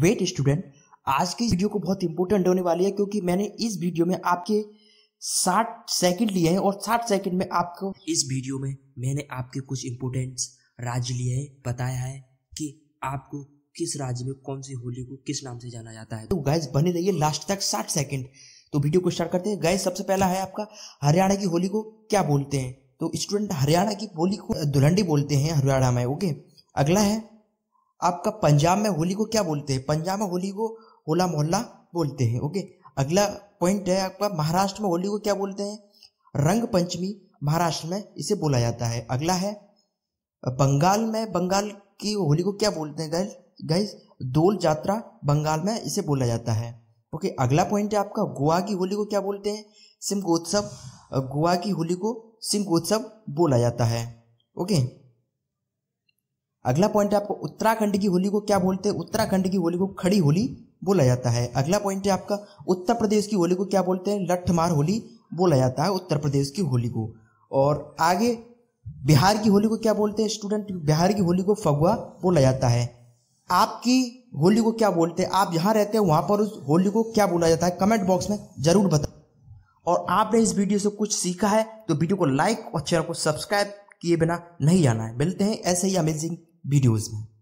wait student आज की video को बहुत इंपॉर्टेंट होने वाली है क्योंकि मैंने इस वीडियो में आपके 60 सेकंड लिए हैं और 60 सेकंड में आपको इस वीडियो में मैंने आपके कुछ इंपोर्टेंट राज्य लिए हैं बताया है कि आपको किस राज्य में कौन सी होली को किस नाम से जाना जाता है तो गैस बने रहिए लास्ट तक साठ सेकेंड तो वीडियो को स्टार्ट करते हैं गैस सबसे पहला है आपका हरियाणा की होली को क्या बोलते हैं तो स्टूडेंट हरियाणा की होली को दुलंडी बोलते हैं हरियाणा में ओके अगला है आपका पंजाब में होली को क्या बोलते हैं पंजाब में होली को होला मोहल्ला बोलते हैं ओके अगला पॉइंट है आपका महाराष्ट्र में होली को क्या बोलते हैं रंग पंचमी महाराष्ट्र में इसे बोला जाता है अगला है बंगाल में बंगाल की होली को क्या बोलते हैं गैस गैस दोल यात्रा बंगाल में इसे बोला जाता है ओके अगला पॉइंट है आपका गोवा की होली को क्या बोलते हैं उत्सव गोवा की होली को उत्सव बोला जाता है ओके अगला पॉइंट है आपको उत्तराखंड की होली को क्या बोलते हैं उत्तराखंड की होली को खड़ी होली बोला जाता है अगला पॉइंट है आपका उत्तर प्रदेश की होली को क्या बोलते हैं लट्ठमार होली बोला जाता है उत्तर प्रदेश की होली को और आगे बिहार की होली को क्या बोलते हैं स्टूडेंट बिहार की होली को फगुआ बोला जाता है आपकी होली को क्या बोलते हैं आप जहाँ रहते हैं वहाँ पर उस होली को क्या बोला जाता है कमेंट बॉक्स में जरूर बता और आपने इस वीडियो से कुछ सीखा है तो वीडियो को लाइक और चैनल को सब्सक्राइब किए बिना नहीं जाना है मिलते हैं ऐसे ही अमेजिंग वीडियोज़ में